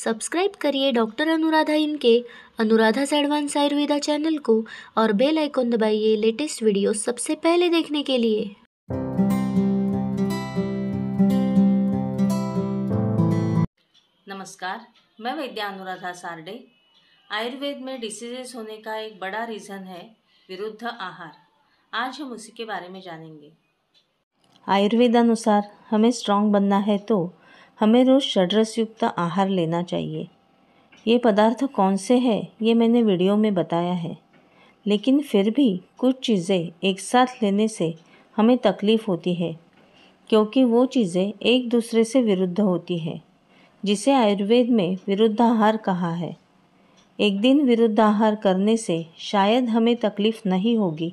subscribe करिए doctor Anuradha इनके Anuradha advance Ayurveda channel को और बेल आइकॉन दबाइए लेटेस्ट वीडियो सबसे पहले देखने के लिए नमस्कार मैं वैद्या अनुराधा सारडे आयुर्वेद में डिसीजेस होने का एक बड़ा रीज़न है विरुद्ध आहार आज हम उसी के बारे में जानेंगे आयुर्वेद अनुसार हमें स्ट्रांग बनना है तो हमें रोज़ युक्त आहार लेना चाहिए ये पदार्थ कौन से हैं ये मैंने वीडियो में बताया है लेकिन फिर भी कुछ चीज़ें एक साथ लेने से हमें तकलीफ़ होती है क्योंकि वो चीज़ें एक दूसरे से विरुद्ध होती है जिसे आयुर्वेद में विरुद्ध आहार कहा है एक दिन विरुद्ध आहार करने से शायद हमें तकलीफ़ नहीं होगी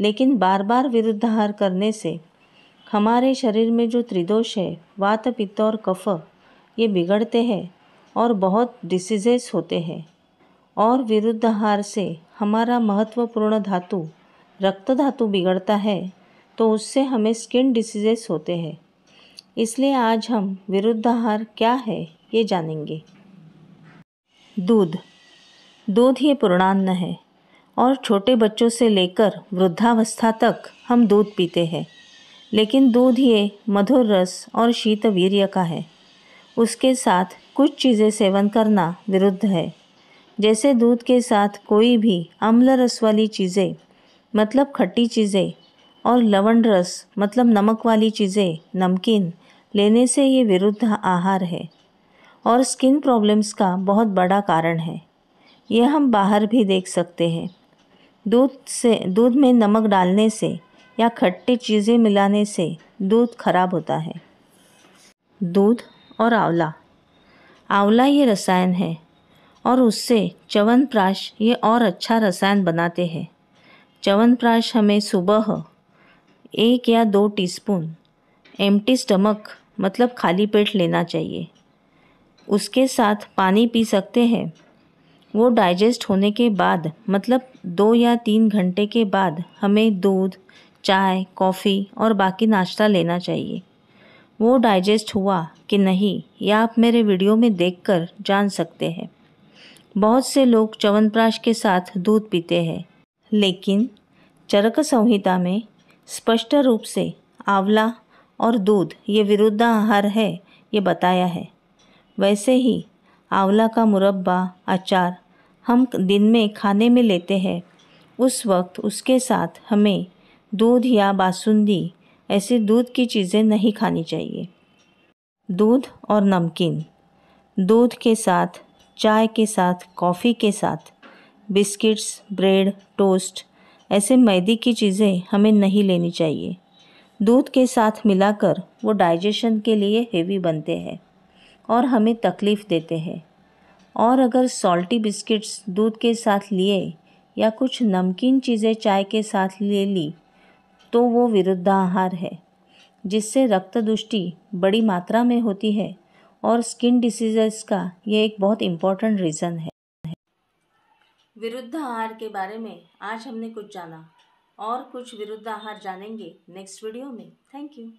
लेकिन बार बार विरुद्ध आहार करने से हमारे शरीर में जो त्रिदोष है वात पित्त और कफ ये बिगड़ते हैं और बहुत डिसीजेस होते हैं और विरुद्ध आहार से हमारा महत्वपूर्ण धातु रक्त धातु बिगड़ता है तो उससे हमें स्किन डिसीजेस होते हैं इसलिए आज हम विरुद्ध आहार क्या है ये जानेंगे दूध दूध ये पूर्णान्न है और छोटे बच्चों से लेकर वृद्धावस्था तक हम दूध पीते हैं लेकिन दूध ये मधुर रस और शीत वीर्य का है उसके साथ कुछ चीज़ें सेवन करना विरुद्ध है जैसे दूध के साथ कोई भी अम्ल रस वाली चीज़ें मतलब खट्टी चीज़ें और लवण रस मतलब नमक वाली चीज़ें नमकीन लेने से ये विरुद्ध आहार है और स्किन प्रॉब्लम्स का बहुत बड़ा कारण है यह हम बाहर भी देख सकते हैं दूध से दूध में नमक डालने से या खट्टी चीज़ें मिलाने से दूध खराब होता है दूध और आंवला आंवला ये रसायन है और उससे च्यवनप्राश ये और अच्छा रसायन बनाते हैं च्यवनप्राश हमें सुबह एक या दो टीस्पून एम्प्टी स्टमक मतलब खाली पेट लेना चाहिए उसके साथ पानी पी सकते हैं वो डाइजेस्ट होने के बाद मतलब दो या तीन घंटे के बाद हमें दूध चाय कॉफ़ी और बाकी नाश्ता लेना चाहिए वो डाइजेस्ट हुआ कि नहीं या आप मेरे वीडियो में देखकर जान सकते हैं बहुत से लोग च्यवनप्राश के साथ दूध पीते हैं लेकिन चरक संहिता में स्पष्ट रूप से आंवला और दूध ये विरुद्ध आहार है ये बताया है वैसे ही आंवला का मुरब्बा अचार हम दिन में खाने में लेते हैं उस वक्त उसके साथ हमें दूध या बासुंदी ऐसी दूध की चीज़ें नहीं खानी चाहिए दूध और नमकीन दूध के साथ चाय के साथ कॉफ़ी के साथ बिस्किट्स ब्रेड टोस्ट ऐसे मैदे की चीज़ें हमें नहीं लेनी चाहिए दूध के साथ मिलाकर वो डाइजेशन के लिए हेवी बनते हैं और हमें तकलीफ़ देते हैं और अगर सॉल्टी बिस्किट्स दूध के साथ लिए या कुछ नमकीन चीज़ें चाय के साथ ले ली तो वो विरुद्धाहार है जिससे रक्त दुष्टि बड़ी मात्रा में होती है और स्किन डिसीजेस का ये एक बहुत इम्पॉर्टेंट रीज़न है विरुद्ध आहार के बारे में आज हमने कुछ जाना और कुछ विरुद्ध आहार जानेंगे नेक्स्ट वीडियो में थैंक यू